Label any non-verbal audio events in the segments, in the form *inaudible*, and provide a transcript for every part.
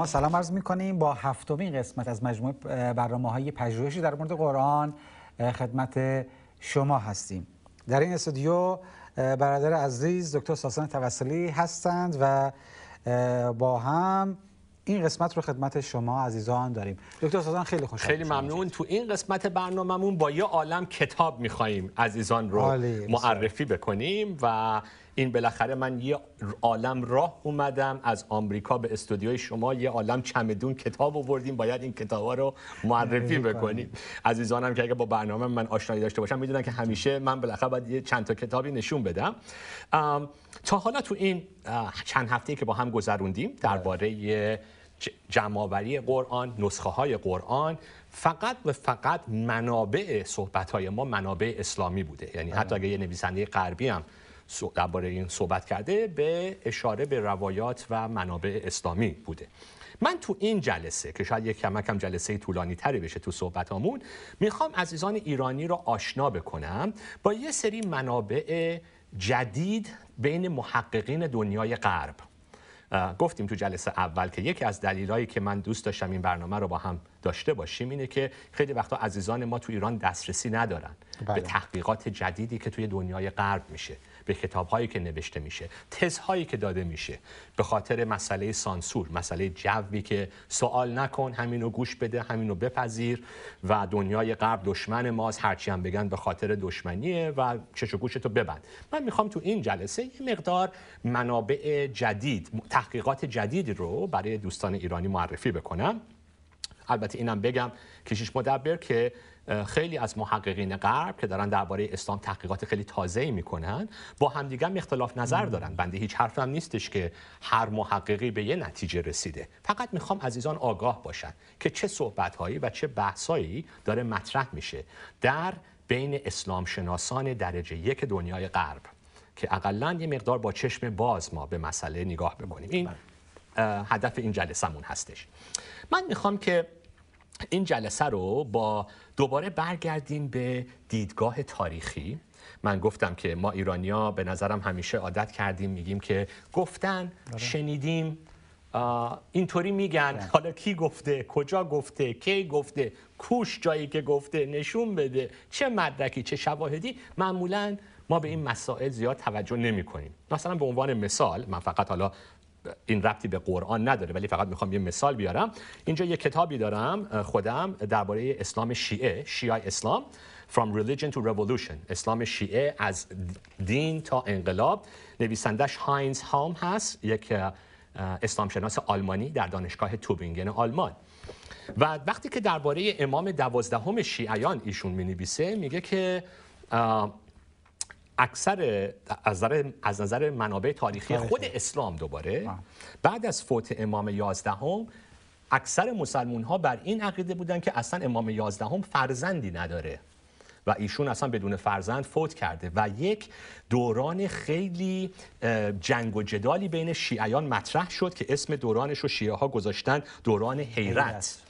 ما سلام عرض میکنیم با هفتمین قسمت از مجموعه برنامه های پژوهشی در مورد قرآن خدمت شما هستیم در این استودیو برادر عزیز دکتر ساسان توسلی هستند و با هم این قسمت رو خدمت شما عزیزان داریم دکتر ساسان خیلی خوش خیلی ممنون تو این قسمت برنامهمون با یه عالم کتاب میخواییم عزیزان رو معرفی بکنیم و این بالاخره من یه عالم راه اومدم از آمریکا به استودیوی شما یه عالم چمدون کتاب آوردیم باید این کتابا رو معرفی بکنیم عزیزانم که اگه با برنامه من آشنایی داشته باشم میدونن که همیشه من بالاخره باید یه چند تا کتابی نشون بدم تا حالا تو این چند هفته که با هم گذروندیم درباره جمعآوری قرآن نسخه های قرآن فقط و فقط منابع صحبت های ما منابع اسلامی بوده یعنی حتی بله. اگه یه نویسنده غربی هم درباره این صحبت کرده به اشاره به روایات و منابع اسلامی بوده من تو این جلسه که شاید یک کمک هم جلسه طولانی تری بشه تو صحبت همون میخوام عزیزان ایرانی رو آشنا بکنم با یه سری منابع جدید بین محققین دنیای غرب گفتیم تو جلسه اول که یکی از دلایلی که من دوست داشتم این برنامه رو با هم داشته باشیم اینه که خیلی وقتا عزیزان ما تو ایران دسترسی ندارن به بله. تحقیقات جدیدی که توی دنیای غرب میشه به کتاب هایی که نوشته میشه تز هایی که داده میشه به خاطر مسئله سانسور مسئله جوی که سوال نکن همینو گوش بده همینو بپذیر و دنیای غرب دشمن ماست هرچی هم بگن به خاطر دشمنیه و چش و گوشتو ببند من میخوام تو این جلسه یه مقدار منابع جدید تحقیقات جدید رو برای دوستان ایرانی معرفی بکنم البته اینم بگم کشیش مدبر که خیلی از محققین غرب که دارن درباره اسلام تحقیقات خیلی تازه‌ای میکنن با همدیگه اختلاف نظر دارن بنده هیچ حرفم نیستش که هر محققی به یه نتیجه رسیده فقط میخوام عزیزان آگاه باشن که چه صحبتهایی و چه بحثایی داره مطرح میشه در بین اسلام شناسان درجه یک دنیای غرب که اقلا یه مقدار با چشم باز ما به مسئله نگاه بکنیم این بله. هدف این جلسمون هستش من میخوام که این جلسه رو با دوباره برگردیم به دیدگاه تاریخی من گفتم که ما ایرانیا به نظرم همیشه عادت کردیم میگیم که گفتن آره. شنیدیم اینطوری میگن بله. حالا کی گفته کجا گفته کی گفته کوش جایی که گفته نشون بده چه مدرکی چه شواهدی معمولا ما به این مسائل زیاد توجه نمی کنیم مثلا به عنوان مثال من فقط حالا این ربطی به قرآن نداره ولی فقط میخوام یه مثال بیارم اینجا یه کتابی دارم خودم درباره اسلام شیعه شیعه اسلام From Religion to Revolution اسلام شیعه از دین تا انقلاب نویسندش هاینز هام هست یک اسلامشناس آلمانی در دانشگاه توبینگن آلمان و وقتی که درباره امام دوازدهم شیعیان ایشون می نویسه میگه که اکثر از نظر, از نظر منابع تاریخی خود اسلام دوباره بعد از فوت امام یازدهم اکثر مسلمون ها بر این عقیده بودن که اصلا امام یازدهم فرزندی نداره و ایشون اصلا بدون فرزند فوت کرده و یک دوران خیلی جنگ و جدالی بین شیعیان مطرح شد که اسم دورانش رو شیعه ها گذاشتن دوران حیرت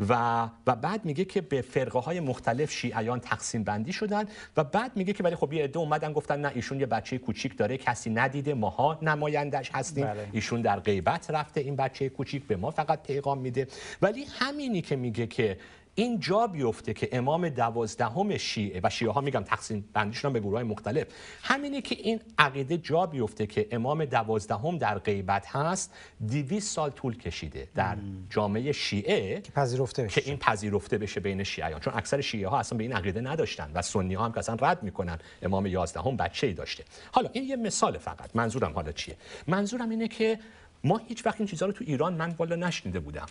و و بعد میگه که به فرقه های مختلف شیعیان تقسیم بندی شدن و بعد میگه که ولی خب یه عده اومدن گفتن نه ایشون یه بچه کوچیک داره کسی ندیده ماها نمایندش هستیم بله. ایشون در غیبت رفته این بچه کوچیک به ما فقط پیغام میده ولی همینی که میگه که این جا بیفته که امام دوازدهم شیعه و شیعه ها میگم تقسیم بندیشون به گروه های مختلف همینه که این عقیده جا بیفته که امام دوازدهم در غیبت هست 200 سال طول کشیده در جامعه شیعه که پذیرفته بشه که این پذیرفته بشه بین شیعیان چون اکثر شیعه ها اصلا به این عقیده نداشتن و سنی ها هم که اصلا رد میکنن امام یازدهم ای داشته حالا این یه مثال فقط منظورم حالا چیه منظورم اینه که ما هیچ وقت این چیزها رو تو ایران من والا نشنیده بودم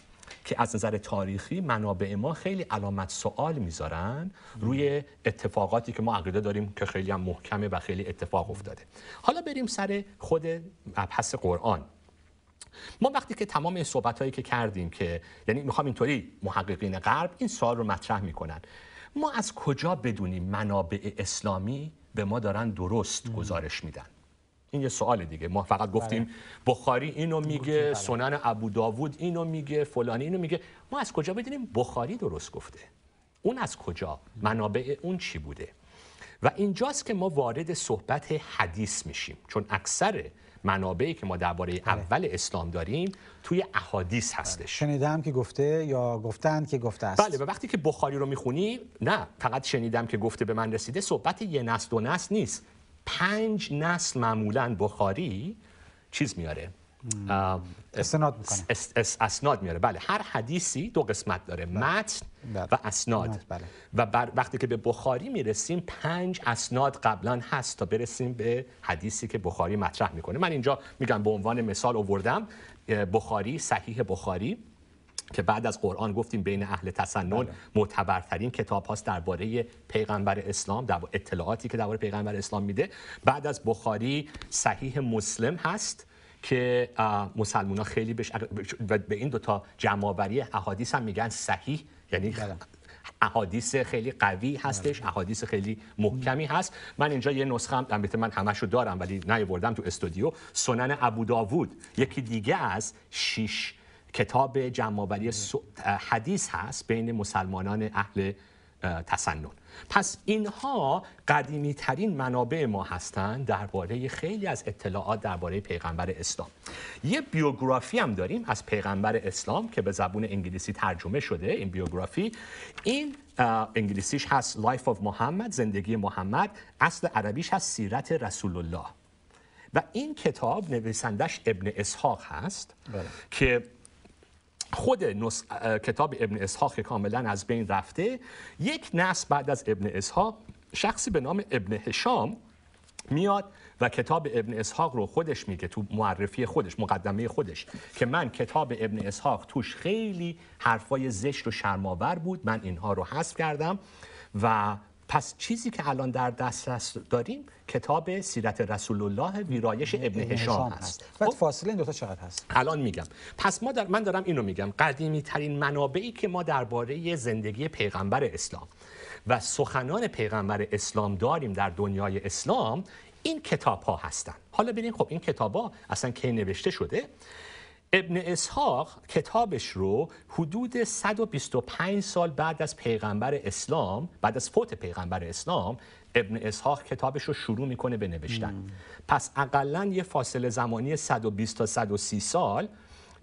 که از نظر تاریخی منابع ما خیلی علامت سوال میذارن روی اتفاقاتی که ما عقیده داریم که خیلی هم محکمه و خیلی اتفاق افتاده حالا بریم سر خود مبحث قرآن ما وقتی که تمام صحبت هایی که کردیم که یعنی میخوام اینطوری محققین غرب این سوال رو مطرح میکنن ما از کجا بدونیم منابع اسلامی به ما دارن درست گزارش میدن این یه سوال دیگه ما فقط گفتیم بله. بخاری اینو میگه بله. سنن ابو داوود اینو میگه فلانی اینو میگه ما از کجا بدونیم بخاری درست گفته اون از کجا منابع اون چی بوده و اینجاست که ما وارد صحبت حدیث میشیم چون اکثر منابعی که ما درباره بله. اول اسلام داریم توی احادیث هستش شنیدم که گفته یا گفتند که گفته است بله و وقتی که بخاری رو میخونی نه فقط شنیدم که گفته به من رسیده صحبت یه نسل و نسل نیست پنج نسل معمولا بخاری چیز میاره اسناد میکنه اسناد میاره بله هر حدیثی دو قسمت داره بله. متن بله. و اسناد بله. و بر وقتی که به بخاری میرسیم پنج اسناد قبلا هست تا برسیم به حدیثی که بخاری مطرح میکنه من اینجا میگم به عنوان مثال آوردم بخاری صحیح بخاری که بعد از قرآن گفتیم بین اهل تسنن بله. معتبرترین کتاب هاست درباره پیغمبر اسلام در اطلاعاتی که درباره پیغمبر اسلام میده بعد از بخاری صحیح مسلم هست که مسلمان ها خیلی به این دوتا جمعآوری احادیث هم میگن صحیح یعنی بله. احادیث خیلی قوی هستش بله. احادیث خیلی محکمی هست من اینجا یه نسخه هم من همشو دارم ولی نیاوردم تو استودیو سنن ابوداوود یکی دیگه از شیش کتاب جمعآوری حدیث هست بین مسلمانان اهل تسنن پس اینها قدیمی ترین منابع ما هستند درباره خیلی از اطلاعات درباره پیغمبر اسلام یه بیوگرافی هم داریم از پیغمبر اسلام که به زبون انگلیسی ترجمه شده این بیوگرافی این انگلیسیش هست Life of محمد زندگی محمد اصل عربیش هست سیرت رسول الله و این کتاب نویسندش ابن اسحاق هست بله. که خود نس... کتاب ابن اسحاق که کاملا از بین رفته یک نس بعد از ابن اسحاق شخصی به نام ابن هشام میاد و کتاب ابن اسحاق رو خودش میگه تو معرفی خودش مقدمه خودش که من کتاب ابن اسحاق توش خیلی حرفای زشت و شرماور بود من اینها رو حذف کردم و پس چیزی که الان در دسترس داریم کتاب سیرت رسول الله ویرایش ابن هشام هست و خب؟ فاصله این دو تا چقدر هست الان میگم پس ما در من دارم اینو میگم قدیمی ترین منابعی که ما درباره زندگی پیغمبر اسلام و سخنان پیغمبر اسلام داریم در دنیای اسلام این کتاب ها هستن حالا ببینید خب این کتاب ها اصلا کی نوشته شده ابن اسحاق کتابش رو حدود 125 سال بعد از پیغمبر اسلام بعد از فوت پیغمبر اسلام ابن اسحاق کتابش رو شروع میکنه به نوشتن پس اقلا یه فاصله زمانی 120 تا 130 سال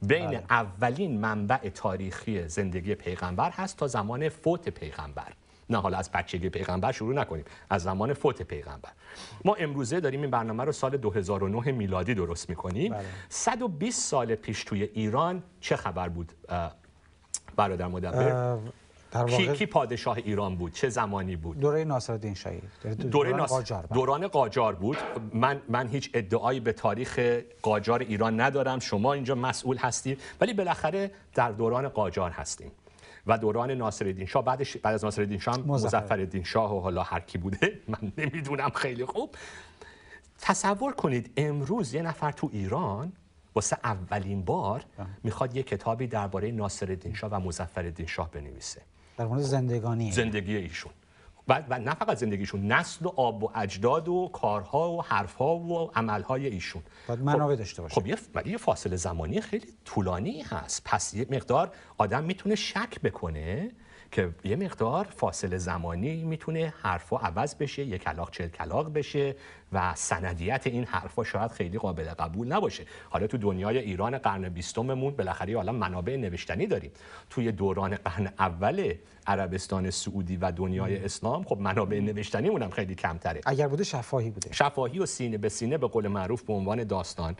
بین بله. اولین منبع تاریخی زندگی پیغمبر هست تا زمان فوت پیغمبر نه حالا از بچگی پیغمبر شروع نکنیم از زمان فوت پیغمبر ما امروزه داریم این برنامه رو سال 2009 میلادی درست میکنیم 120 بله. سال پیش توی ایران چه خبر بود برادر مدبر در واقع... کی, پادشاه ایران بود چه زمانی بود دوره ناصرالدین شهید دوران, دوره قاجار بود. بله. دوران قاجار بود من من هیچ ادعایی به تاریخ قاجار ایران ندارم شما اینجا مسئول هستید ولی بالاخره در دوران قاجار هستیم و دوران ناصرالدین شاه بعدش بعد از ناصرالدین شاه مظفرالدین شاه و حالا هر کی بوده *laughs* من نمیدونم خیلی خوب تصور کنید امروز یه نفر تو ایران واسه اولین بار بله. میخواد یه کتابی درباره ناصرالدین شاه و مظفرالدین شاه بنویسه در مورد زندگانی زندگی ایشون و, نه فقط زندگیشون نسل و آب و اجداد و کارها و حرفها و عملهای ایشون باید منابع خب، داشته باشه خب یه ولی فاصله زمانی خیلی طولانی هست پس یه مقدار آدم میتونه شک بکنه که یه مقدار فاصله زمانی میتونه حرفا عوض بشه یه کلاق چل کلاق بشه و سندیت این حرفا شاید خیلی قابل قبول نباشه حالا تو دنیای ایران قرن بیستممون بالاخره حالا منابع نوشتنی داریم توی دوران قرن اول عربستان سعودی و دنیای اسلام خب منابع نوشتنی هم خیلی کمتره اگر بوده شفاهی بوده شفاهی و سینه به سینه به قول معروف به عنوان داستان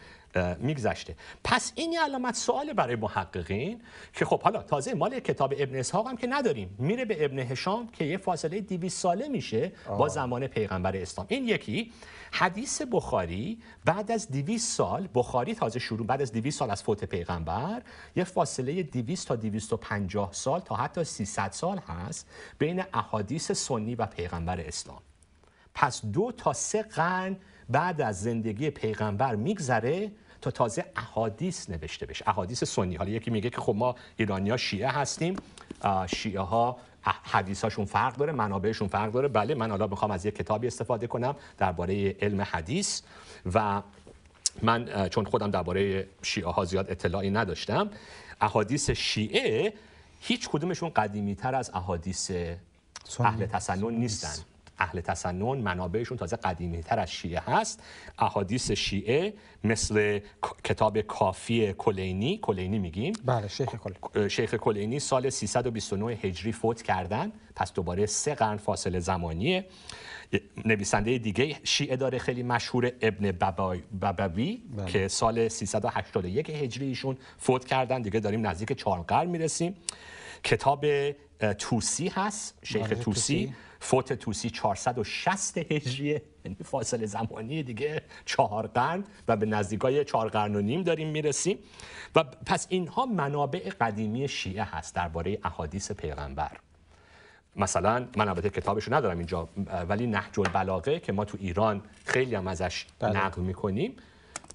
میگذشته پس این یه علامت سوال برای محققین که خب حالا تازه مال کتاب ابن اسحاق هم که نداریم میره به ابن هشام که یه فاصله 200 ساله میشه با زمان پیغمبر اسلام این یکی حدیث بخاری بعد از 200 سال بخاری تازه شروع بعد از 200 سال از فوت پیغمبر یه فاصله 200 تا 250 سال تا حتی 300 سال هست بین احادیث سنی و پیغمبر اسلام پس دو تا سه قرن بعد از زندگی پیغمبر میگذره تا تازه احادیث نوشته بشه احادیث سنی حالا یکی میگه که خب ما ایرانیا شیعه هستیم شیعه ها حدیثاشون فرق داره منابعشون فرق داره بله من حالا میخوام از یک کتابی استفاده کنم درباره علم حدیث و من چون خودم درباره شیعه ها زیاد اطلاعی نداشتم احادیث شیعه هیچ کدومشون قدیمی تر از احادیث اهل تسنن نیستن اهل تسنن منابعشون تازه قدیمی تر از شیعه هست احادیث شیعه مثل کتاب کافی کلینی کلینی میگیم بله شیخ کلینی شیخ کلینی سال 329 هجری فوت کردن پس دوباره سه قرن فاصله زمانیه نویسنده دیگه شیعه داره خیلی مشهور ابن بابوی بله. که سال 381 هجری ایشون فوت کردن دیگه داریم نزدیک چهار قرن میرسیم کتاب توسی هست شیخ بله، توسی فوت توسی 460 هجریه یعنی فاصله زمانی دیگه چهار قرن و به نزدیکای چهار قرن و نیم داریم میرسیم و پس اینها منابع قدیمی شیعه هست درباره احادیث پیغمبر مثلا من البته رو ندارم اینجا ولی نهج البلاغه که ما تو ایران خیلی هم ازش بله. نقل میکنیم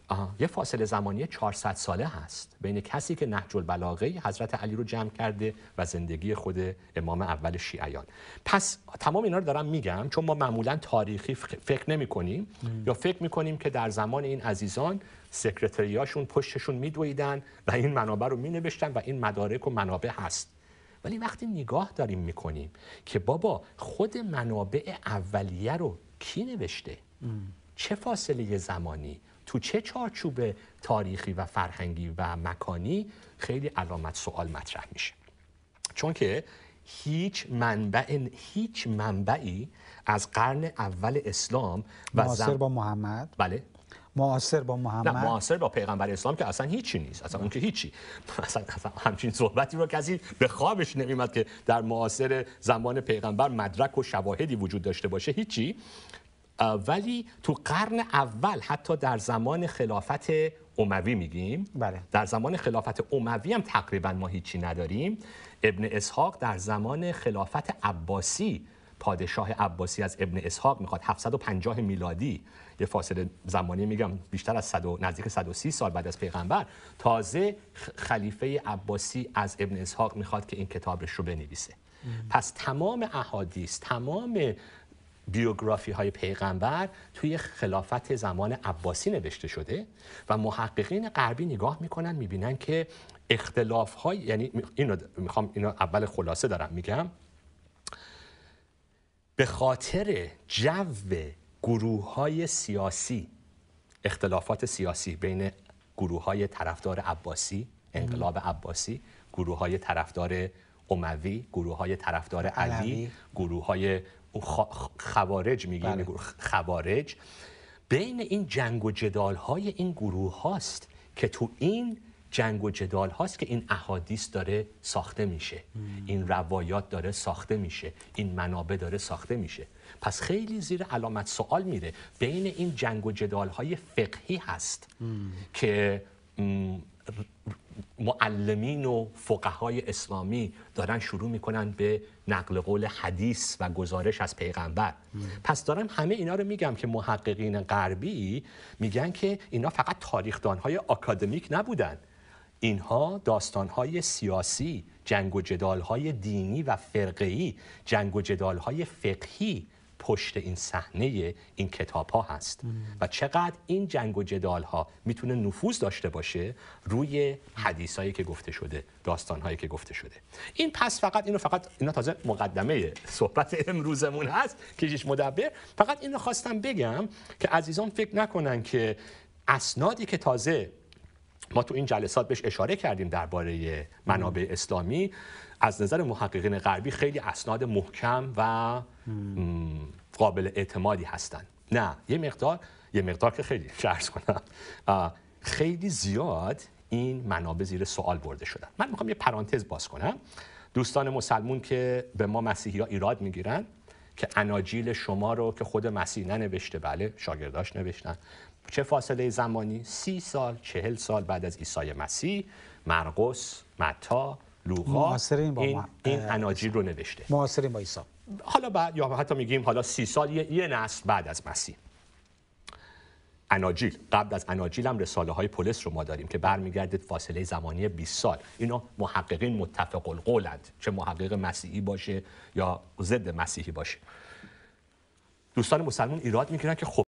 آه. یه فاصله زمانی 400 ساله هست بین کسی که نهج البلاغه حضرت علی رو جمع کرده و زندگی خود امام اول شیعیان پس تمام اینا رو دارم میگم چون ما معمولا تاریخی فکر نمی کنیم یا فکر می کنیم که در زمان این عزیزان سکرتریاشون پشتشون میدویدن و این منابع رو می نوشتن و این مدارک و منابع هست ولی وقتی نگاه داریم میکنیم که بابا خود منابع اولیه رو کی نوشته چه فاصله زمانی تو چه چارچوب تاریخی و فرهنگی و مکانی خیلی علامت سوال مطرح میشه چون که هیچ منبع هیچ منبعی از قرن اول اسلام معاصر با محمد بله معاصر با محمد نه معاصر با پیغمبر اسلام که اصلا هیچی نیست اصلا اون که هیچی *laughs* اصلا, اصلا همچین صحبتی رو کسی به خوابش نمیمد که در معاصر زمان پیغمبر مدرک و شواهدی وجود داشته باشه هیچی ولی تو قرن اول حتی در زمان خلافت اموی میگیم بله. در زمان خلافت اموی هم تقریبا ما هیچی نداریم ابن اسحاق در زمان خلافت عباسی پادشاه عباسی از ابن اسحاق میخواد 750 میلادی یه فاصله زمانی میگم بیشتر از 100 نزدیک 130 سال بعد از پیغمبر تازه خلیفه عباسی از ابن اسحاق میخواد که این کتابش رو بنویسه پس تمام احادیث تمام بیوگرافی های پیغمبر توی خلافت زمان عباسی نوشته شده و محققین غربی نگاه میکنن میبینن که اختلاف های یعنی اینو میخوام اینو اول خلاصه دارم میگم به خاطر جو گروه های سیاسی اختلافات سیاسی بین گروه های طرفدار عباسی انقلاب عباسی گروه های طرفدار عموی گروه های طرفدار علی گروه های خوارج میگی بله. خوارج بین این جنگ و جدال های این گروه هاست که تو این جنگ و جدال هاست که این احادیث داره ساخته میشه این روایات داره ساخته میشه این منابع داره ساخته میشه پس خیلی زیر علامت سوال میره بین این جنگ و جدال های فقهی هست که معلمین و فقهای اسلامی دارن شروع میکنن به نقل قول حدیث و گزارش از پیغمبر پس دارم همه اینا رو میگم که محققین غربی میگن که اینا فقط تاریخدانهای آکادمیک نبودن اینها داستانهای سیاسی جنگ و جدالهای دینی و فرقی، جنگ و جدالهای فقهی پشت این صحنه این کتاب ها هست و چقدر این جنگ و جدال ها میتونه نفوذ داشته باشه روی حدیث هایی که گفته شده داستان هایی که گفته شده این پس فقط اینو فقط اینا تازه مقدمه صحبت امروزمون هست کشیش مدبر فقط اینو خواستم بگم که عزیزان فکر نکنن که اسنادی که تازه ما تو این جلسات بهش اشاره کردیم درباره منابع اسلامی از نظر محققین غربی خیلی اسناد محکم و قابل اعتمادی هستند نه یه مقدار یه مقدار که خیلی شرط کنم خیلی زیاد این منابع زیر سوال برده شدن من میخوام یه پرانتز باز کنم دوستان مسلمون که به ما مسیحی ها ایراد میگیرن که اناجیل شما رو که خود مسیح ننوشته بله شاگرداش نوشتن چه فاصله زمانی؟ سی سال، چهل سال بعد از عیسی مسیح مرقس، متا، لوقا این, این, اناجیل رو نوشته معاصرین با عیسی حالا بعد یا حتی میگیم حالا سی سال یه, یه نسل بعد از مسیح اناجیل قبل از اناجیل هم رساله های پولس رو ما داریم که برمیگرده فاصله زمانی 20 سال اینا محققین متفق القولند چه محقق مسیحی باشه یا ضد مسیحی باشه دوستان مسلمان ایراد میگیرن که خب